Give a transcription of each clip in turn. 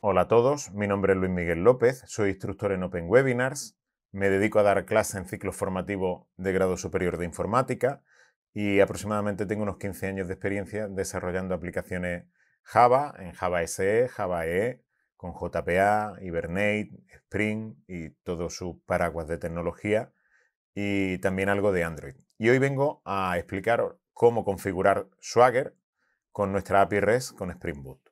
Hola a todos, mi nombre es Luis Miguel López, soy instructor en Open Webinars, me dedico a dar clases en ciclo formativo de grado superior de informática y aproximadamente tengo unos 15 años de experiencia desarrollando aplicaciones Java, en Java SE, Java EE, con JPA, Hibernate, Spring y todo su paraguas de tecnología y también algo de Android. Y hoy vengo a explicar cómo configurar Swagger con nuestra API REST con Spring Boot.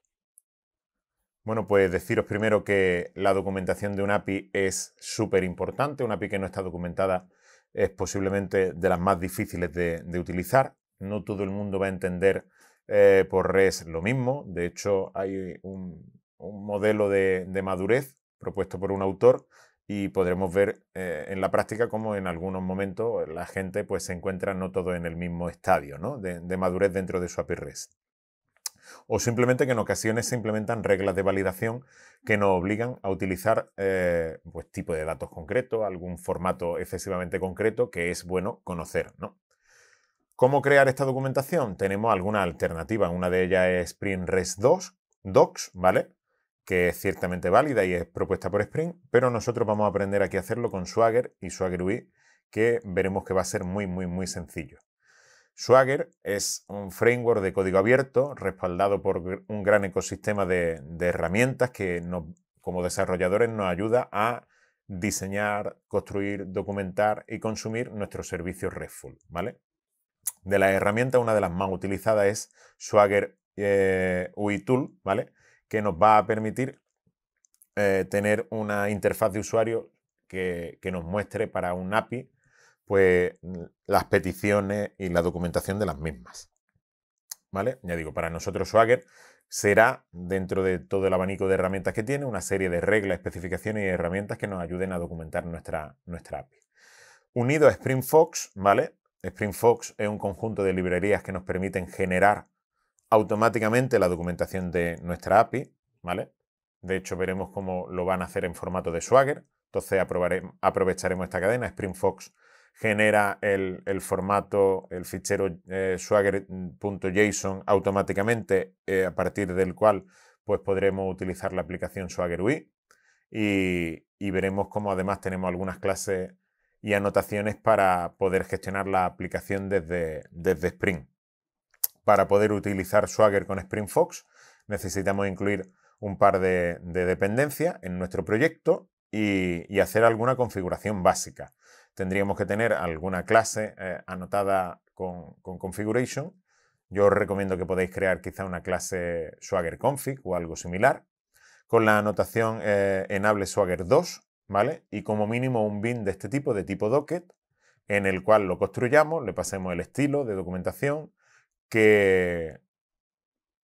Bueno, pues deciros primero que la documentación de un API es súper importante. Una API que no está documentada es posiblemente de las más difíciles de, utilizar. No todo el mundo va a entender eh, por res lo mismo. De hecho, hay un, modelo de, madurez propuesto por un autor y podremos ver eh, en la práctica cómo en algunos momentos la gente pues, se encuentra no todo en el mismo estadio ¿no? de, de madurez dentro de su API REST o simplemente que en ocasiones se implementan reglas de validación que nos obligan a utilizar eh, pues, tipo de datos concreto, algún formato excesivamente concreto que es bueno conocer. ¿Cómo crear esta documentación? Tenemos alguna alternativa. Una de ellas es Spring REST 2, Docs, ¿vale? que es ciertamente válida y es propuesta por Spring, pero nosotros vamos a aprender aquí a hacerlo con Swagger y Swagger UI, que veremos que va a ser muy, muy, muy sencillo. Swagger es un framework de código abierto respaldado por un gran ecosistema de, herramientas que como desarrolladores nos ayuda a diseñar, construir, documentar y consumir nuestros servicios RESTful. ¿vale? De las herramientas, una de las más utilizadas es Swagger eh, UI Tool, ¿vale? que nos va a permitir eh, tener una interfaz de usuario que, nos muestre para un API pues las peticiones y la documentación de las mismas. ¿Vale? Ya digo, para nosotros Swagger será, dentro de todo el abanico de herramientas que tiene, una serie de reglas, especificaciones y herramientas que nos ayuden a documentar nuestra, nuestra API. Unido a SpringFox, ¿vale? SpringFox es un conjunto de librerías que nos permiten generar automáticamente la documentación de nuestra API, ¿vale? De hecho, veremos cómo lo van a hacer en formato de Swagger. Entonces aprovecharemos esta cadena. SpringFox genera el, formato, el fichero eh, swagger.json mm, automáticamente, eh, a partir del cual pues podremos utilizar la aplicación Swagger UI y, veremos cómo además tenemos algunas clases y anotaciones para poder gestionar la aplicación desde, Spring. Para poder utilizar Swagger con Spring Fox necesitamos incluir un par de, dependencias en nuestro proyecto y hacer alguna configuración básica tendríamos que tener alguna clase eh, anotada con, configuration. Yo os recomiendo que podáis crear quizá una clase Swagger Config o algo similar, con la anotación eh, enable Swagger 2, ¿vale? Y como mínimo un bin de este tipo, de tipo docket, en el cual lo construyamos, le pasemos el estilo de documentación, qué,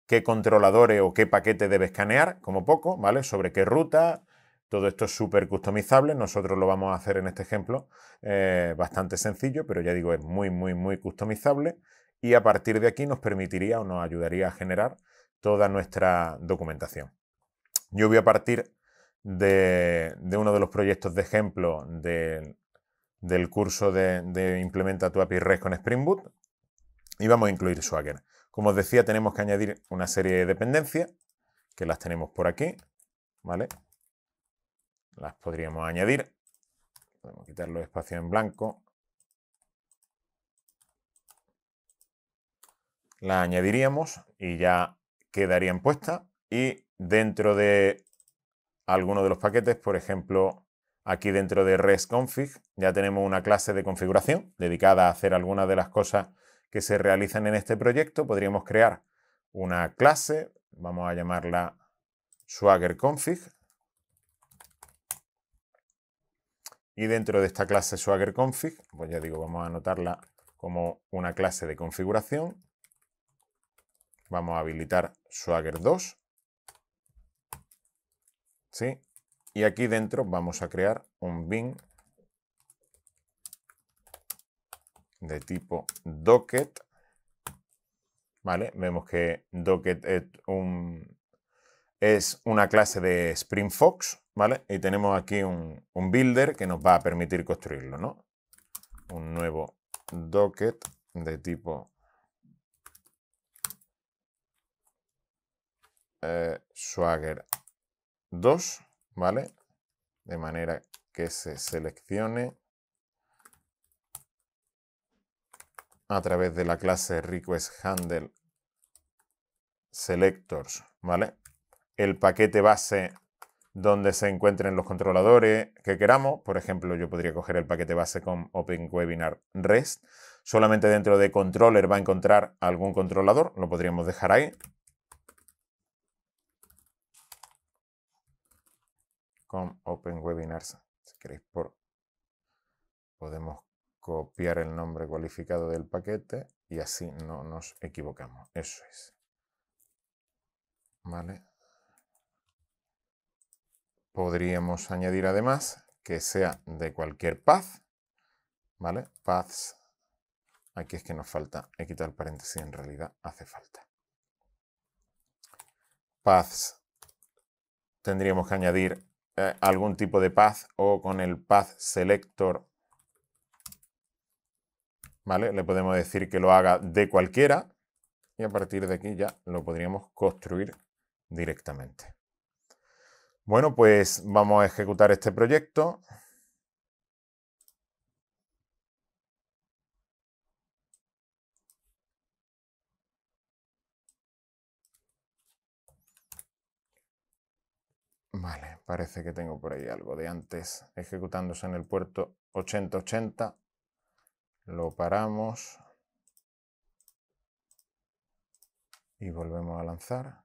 qué controladores o qué paquete debe escanear, como poco, ¿vale? Sobre qué ruta, todo esto es súper customizable, nosotros lo vamos a hacer en este ejemplo eh, bastante sencillo, pero ya digo, es muy, muy, muy customizable y a partir de aquí nos permitiría o nos ayudaría a generar toda nuestra documentación. Yo voy a partir de, uno de los proyectos de ejemplo del curso de, de, Implementa tu API REST con Spring Boot y vamos a incluir Swagger. Como os decía, tenemos que añadir una serie de dependencias, que las tenemos por aquí, ¿vale? las podríamos añadir. Podemos quitar los espacios en blanco. la añadiríamos y ya quedarían puestas. Y dentro de alguno de los paquetes, por ejemplo, aquí dentro de resconfig, ya tenemos una clase de configuración dedicada a hacer algunas de las cosas que se realizan en este proyecto. Podríamos crear una clase, vamos a llamarla swagger.config. Y dentro de esta clase swagger_config, pues ya digo, vamos a anotarla como una clase de configuración. Vamos a habilitar swagger2. ¿Sí? Y aquí dentro vamos a crear un bin de tipo docket. ¿Vale? Vemos que docket es un, es una clase de Spring Fox, ¿vale? Y tenemos aquí un, builder que nos va a permitir construirlo, ¿no? Un nuevo docket de tipo eh, Swagger 2, ¿vale? De manera que se seleccione a través de la clase request selectors, ¿vale? el paquete base donde se encuentren los controladores que queramos. Por ejemplo, yo podría coger el paquete base con OpenWebinar REST. Solamente dentro de controller va a encontrar algún controlador. Lo podríamos dejar ahí. Con OpenWebinars, si queréis, podemos copiar el nombre cualificado del paquete y así no nos equivocamos. Eso es. ¿Vale? Podríamos añadir además que sea de cualquier path, ¿vale? Paths, aquí es que nos falta, he quitado el paréntesis, en realidad hace falta. Paths, tendríamos que añadir eh, algún tipo de path o con el path selector, ¿vale? Le podemos decir que lo haga de cualquiera y a partir de aquí ya lo podríamos construir directamente. Bueno, pues vamos a ejecutar este proyecto. Vale, parece que tengo por ahí algo de antes ejecutándose en el puerto 8080. Lo paramos y volvemos a lanzar.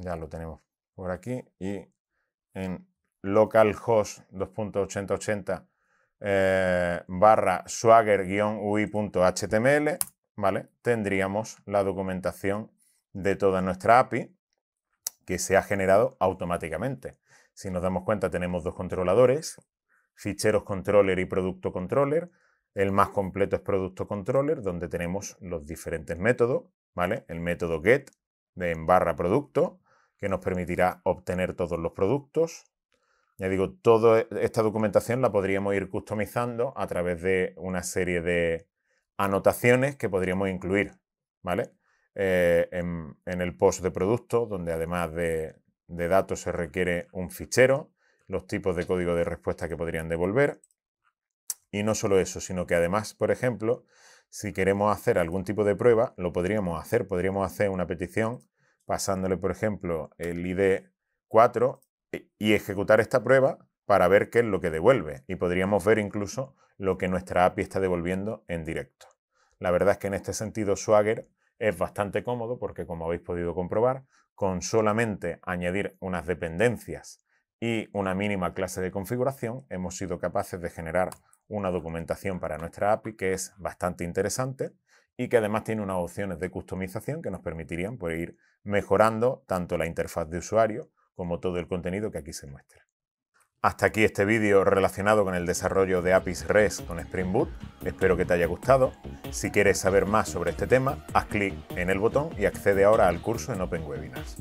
ya lo tenemos por aquí, y en localhost 2.8080 eh, barra swagger-ui.html, ¿vale? Tendríamos la documentación de toda nuestra API que se ha generado automáticamente. Si nos damos cuenta, tenemos dos controladores, ficheros controller y producto controller. El más completo es producto controller, donde tenemos los diferentes métodos, ¿vale? El método get de en barra producto, que nos permitirá obtener todos los productos. Ya digo, toda e, esta documentación la podríamos ir customizando a través de una serie de anotaciones que podríamos incluir, ¿vale? Eh, en, el post de producto, donde además de datos se requiere un fichero, los tipos de código de respuesta que podrían devolver. Y no solo eso, sino que además, por ejemplo, si queremos hacer algún tipo de prueba, lo podríamos hacer. Podríamos hacer una petición pasándole, por ejemplo, el ID 4 eh, y ejecutar esta prueba para ver qué es lo que devuelve. Y podríamos ver incluso lo que nuestra API está devolviendo en directo. La verdad es que en este sentido Swagger es bastante cómodo porque, como habéis podido comprobar, con solamente añadir unas dependencias y una mínima clase de configuración, hemos sido capaces de generar una documentación para nuestra API que es bastante interesante y que además tiene unas opciones de customización que nos permitirían poder pues, ir mejorando tanto la interfaz de usuario como todo el contenido que aquí se muestra. Hasta aquí este vídeo relacionado con el desarrollo de APIs REST con Spring Boot. Espero que te haya gustado. Si quieres saber más sobre este tema, haz clic en el botón y accede ahora al curso en Open Webinars.